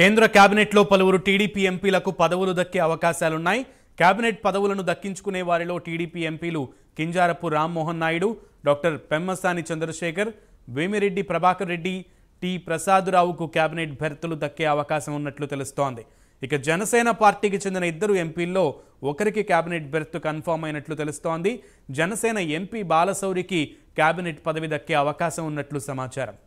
కేంద్ర కేబినెట్లో పలువురు టీడీపీ ఎంపీలకు పదవులు దక్కే అవకాశాలున్నాయి కేబినెట్ పదవులను దక్కించుకునే వారిలో టీడీపీ ఎంపీలు కింజారపు రామ్మోహన్ నాయుడు డాక్టర్ పెమ్మసాని చంద్రశేఖర్ వేమిరెడ్డి ప్రభాకర్ రెడ్డి టి ప్రసాదరావుకు కేబినెట్ భర్తలు దక్కే అవకాశం ఉన్నట్లు తెలుస్తోంది ఇక జనసేన పార్టీకి చెందిన ఇద్దరు ఎంపీల్లో ఒకరికి కేబినెట్ బెర్త్ కన్ఫామ్ అయినట్లు తెలుస్తోంది జనసేన ఎంపీ బాలశౌరికి కేబినెట్ పదవి దక్కే అవకాశం ఉన్నట్లు సమాచారం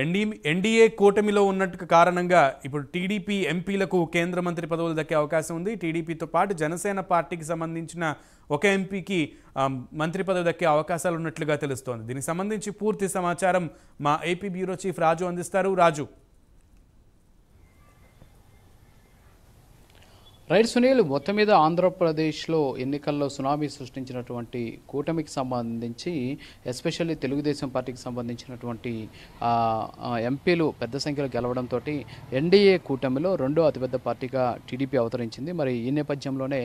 ఎన్డీ ఎన్డీఏ కూటమిలో ఉన్నట్టు కారణంగా ఇప్పుడు టీడీపీ ఎంపీలకు కేంద్ర మంత్రి పదవులు దక్కే అవకాశం ఉంది టీడీపీతో పాటు జనసేన పార్టీకి సంబంధించిన ఒక ఎంపీకి మంత్రి పదవి దక్కే అవకాశాలు ఉన్నట్లుగా తెలుస్తోంది దీనికి సంబంధించి పూర్తి సమాచారం మా ఏపీ బ్యూరో చీఫ్ రాజు అందిస్తారు రాజు రైట్ సునీల్ మొత్తం మీద ఆంధ్రప్రదేశ్లో ఎన్నికల్లో సునామీ సృష్టించినటువంటి కూటమికి సంబంధించి ఎస్పెషల్లీ తెలుగుదేశం పార్టీకి సంబంధించినటువంటి ఎంపీలు పెద్ద సంఖ్యలో గెలవడంతో ఎన్డీఏ కూటమిలో రెండో అతిపెద్ద పార్టీగా టీడీపీ అవతరించింది మరి ఈ నేపథ్యంలోనే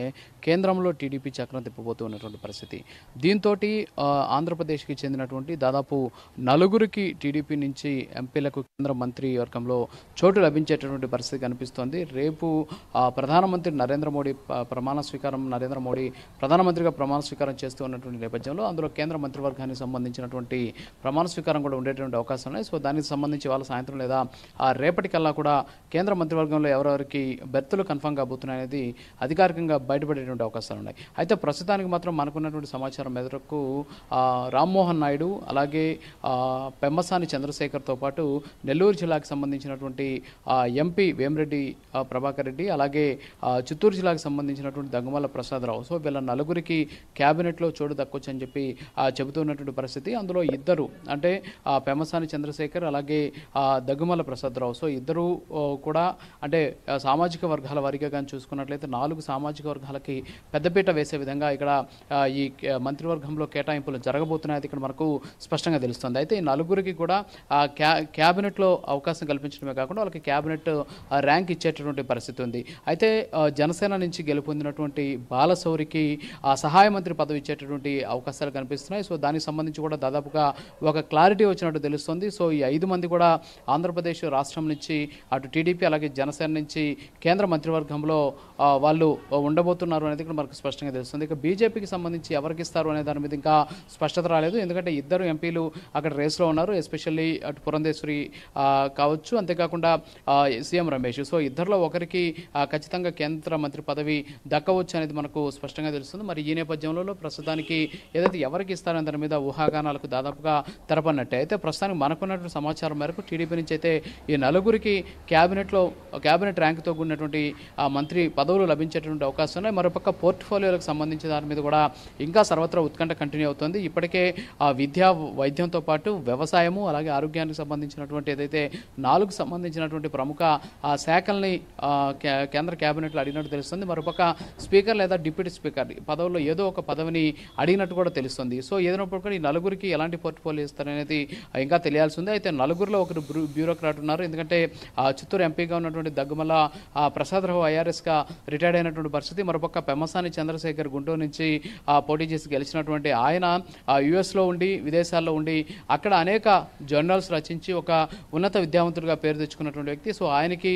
కేంద్రంలో టీడీపీ చక్రం తిప్పబోతూ ఉన్నటువంటి పరిస్థితి దీంతో ఆంధ్రప్రదేశ్కి చెందినటువంటి దాదాపు నలుగురికి టీడీపీ నుంచి ఎంపీలకు కేంద్ర మంత్రి వర్గంలో చోటు లభించేటటువంటి పరిస్థితి కనిపిస్తోంది రేపు ప్రధానమంత్రి నరేంద్ర మోడీ ప్రమాణ స్వీకారం నరేంద్ర మోడీ ప్రధానమంత్రిగా ప్రమాణ స్వీకారం చేస్తూ ఉన్నటువంటి నేపథ్యంలో అందులో కేంద్ర మంత్రివర్గానికి సంబంధించినటువంటి ప్రమాణ స్వీకారం కూడా ఉండేటువంటి అవకాశం ఉన్నాయి సో దానికి సంబంధించి వాళ్ళ సాయంత్రం లేదా ఆ రేపటికల్లా కూడా కేంద్ర మంత్రివర్గంలో ఎవరెవరికి బెర్తులు కన్ఫర్మ్ అనేది అధికారికంగా బయటపడేటువంటి అవకాశాలు ఉన్నాయి అయితే ప్రస్తుతానికి మాత్రం మనకున్నటువంటి సమాచారం మేరకు రామ్మోహన్ నాయుడు అలాగే పెమ్మసాని చంద్రశేఖర్తో పాటు నెల్లూరు జిల్లాకు సంబంధించినటువంటి ఎంపీ వేమిరెడ్డి ప్రభాకర్ రెడ్డి అలాగే చిత్తూరు జిల్లాకు సంబంధించినటువంటి దగ్గమల ప్రసాదరావు సో వీళ్ళ నలుగురికి క్యాబినెట్లో చోటు దక్కొచ్చని చెప్పి చెబుతున్నటువంటి పరిస్థితి అందులో ఇద్దరు అంటే పెమసాని చంద్రశేఖర్ అలాగే దగ్గమల ప్రసాదరావు సో ఇద్దరు కూడా అంటే సామాజిక వర్గాల వారిగా కానీ చూసుకున్నట్లయితే నాలుగు సామాజిక వర్గాలకి పెద్దపీట వేసే విధంగా ఇక్కడ ఈ మంత్రివర్గంలో కేటాయింపులు జరగబోతున్నాయి ఇక్కడ మనకు స్పష్టంగా తెలుస్తుంది అయితే ఈ నలుగురికి కూడా క్యా క్యాబినెట్లో అవకాశం కల్పించడమే కాకుండా వాళ్ళకి క్యాబినెట్ ర్యాంక్ ఇచ్చేటటువంటి పరిస్థితి ఉంది అయితే జనసేన నుంచి గెలుపొందినటువంటి బాలశౌరికి ఆ సహాయ మంత్రి పదవి ఇచ్చేటటువంటి అవకాశాలు కనిపిస్తున్నాయి సో దానికి సంబంధించి కూడా దాదాపుగా ఒక క్లారిటీ వచ్చినట్టు తెలుస్తుంది సో ఈ ఐదు మంది కూడా ఆంధ్రప్రదేశ్ రాష్ట్రం నుంచి అటు టీడీపీ అలాగే జనసేన నుంచి కేంద్ర మంత్రివర్గంలో వాళ్ళు ఉండబోతున్నారు అనేది కూడా మనకు స్పష్టంగా తెలుస్తుంది ఇక బీజేపీకి సంబంధించి ఎవరికి ఇస్తారు అనే దాని మీద ఇంకా స్పష్టత రాలేదు ఎందుకంటే ఇద్దరు ఎంపీలు అక్కడ రేస్లో ఉన్నారు ఎస్పెషల్లీ అటు పురంధేశ్వరి కావచ్చు అంతేకాకుండా సీఎం రమేష్ సో ఇద్దరులో ఒకరికి ఖచ్చితంగా కేంద్ర స్వతంత్ర మంత్రి పదవి దక్కవచ్చు అనేది మనకు స్పష్టంగా తెలుస్తుంది మరి ఈ నేపథ్యంలో ప్రస్తుతానికి ఏదైతే ఎవరికి ఇస్తారనే దాని మీద ఊహాగానాలకు దాదాపుగా తెరపన్నట్టే అయితే ప్రస్తుతానికి మనకున్నటువంటి సమాచారం మేరకు టీడీపీ నుంచి అయితే ఈ నలుగురికి క్యాబినెట్లో క్యాబినెట్ ర్యాంక్తో కూడినటువంటి ఆ మంత్రి పదవులు లభించేటువంటి అవకాశం ఉన్నాయి మరోపక్క పోర్ట్ఫోలియోలకు సంబంధించిన దాని మీద కూడా ఇంకా సర్వత్రా ఉత్కంఠ కంటిన్యూ అవుతుంది ఇప్పటికే ఆ విద్యా వైద్యంతో పాటు వ్యవసాయము అలాగే ఆరోగ్యానికి సంబంధించినటువంటి ఏదైతే నాలుగు సంబంధించినటువంటి ప్రముఖ శాఖల్ని కేంద్ర క్యాబినెట్లో అడిగినట్టు తెలుస్తుంది మరొక స్పీకర్ లేదా డిప్యూటీ స్పీకర్ పదవిలో ఏదో ఒక పదవిని అడిగినట్టు కూడా తెలుస్తుంది సో ఏదైనప్పుడు కూడా ఈ నలుగురికి ఎలాంటి పోర్ట్ఫోలియో ఇస్తారనేది ఇంకా తెలియాల్సి ఉంది అయితే నలుగురిలో ఒకరు బ్యూరోక్రాట్ ఉన్నారు ఎందుకంటే చిత్తూరు ఎంపీగా ఉన్నటువంటి దగ్గుమల ప్రసాదరావు ఐఆర్ఎస్గా రిటైర్డ్ అయినటువంటి పరిస్థితి మరొక పెమ్మసాని చంద్రశేఖర్ గుంటూరు నుంచి పోటీ చేసి గెలిచినటువంటి ఆయన యుఎస్లో ఉండి విదేశాల్లో ఉండి అక్కడ అనేక జర్నల్స్ రచించి ఒక ఉన్నత విద్యావంతుడిగా పేరు తెచ్చుకున్నటువంటి వ్యక్తి సో ఆయనకి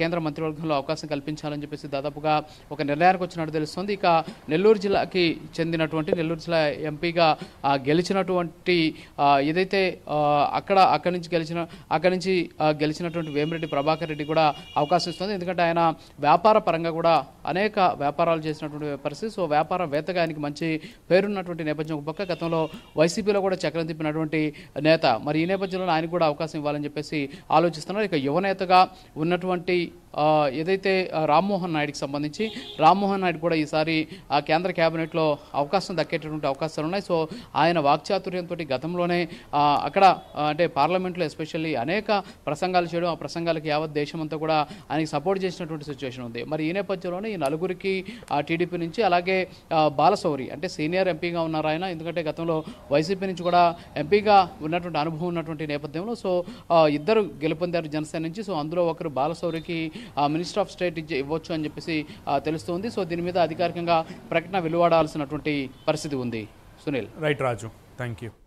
కేంద్ర మంత్రివర్గంలో అవకాశం కల్పించాలని చెప్పేసి చెప్పేసి దాదాపుగా ఒక నిర్ణయానికి వచ్చినట్టు తెలుస్తుంది ఇక నెల్లూరు జిల్లాకి చెందినటువంటి నెల్లూరు జిల్లా ఎంపీగా గెలిచినటువంటి ఏదైతే అక్కడ అక్కడి నుంచి గెలిచిన అక్కడి నుంచి గెలిచినటువంటి వేమిరెడ్డి ప్రభాకర్ రెడ్డి కూడా అవకాశం ఇస్తుంది ఎందుకంటే ఆయన వ్యాపార పరంగా కూడా అనేక వ్యాపారాలు చేసినటువంటి పరిస్థితి సో వ్యాపారవేత్తగా ఆయనకి మంచి పేరున్నటువంటి నేపథ్యం ఒక పక్క గతంలో వైసీపీలో కూడా చక్రం తిప్పినటువంటి నేత మరి ఈ నేపథ్యంలో ఆయనకు కూడా అవకాశం ఇవ్వాలని చెప్పేసి ఆలోచిస్తున్నారు ఇక యువనేతగా ఉన్నటువంటి ఏదైతే రామ్మోహన్ నాయుడుకి సంబంధించి రామ్మోహన్ నాయుడు కూడా ఈసారి ఆ కేంద్ర క్యాబినెట్లో అవకాశం దక్కేటటువంటి అవకాశాలు ఉన్నాయి సో ఆయన వాక్చాతుర్యంతో గతంలోనే అక్కడ అంటే పార్లమెంట్లో ఎస్పెషల్లీ అనేక ప్రసంగాలు చేయడం ఆ ప్రసంగాలకు యావత్ దేశమంతా కూడా ఆయనకి సపోర్ట్ చేసినటువంటి సిచ్యువేషన్ ఉంది మరి ఈ నేపథ్యంలోనే ఈ నలుగురికి టీడీపీ నుంచి అలాగే బాలసౌరి అంటే సీనియర్ ఎంపీగా ఉన్నారు ఆయన ఎందుకంటే గతంలో వైసీపీ నుంచి కూడా ఎంపీగా ఉన్నటువంటి అనుభవం ఉన్నటువంటి నేపథ్యంలో సో ఇద్దరు గెలుపొందారు జనసేన నుంచి సో అందులో ఒకరు బాలసౌరికి మినిస్టర్ ఆఫ్ స్టేట్ ఇవ్వచ్చు అని చెప్పేసి తెలుస్తుంది సో దీని మీద అధికారికంగా ప్రకటన వెలువడాల్సినటువంటి పరిస్థితి ఉంది Sunil right Raju thank you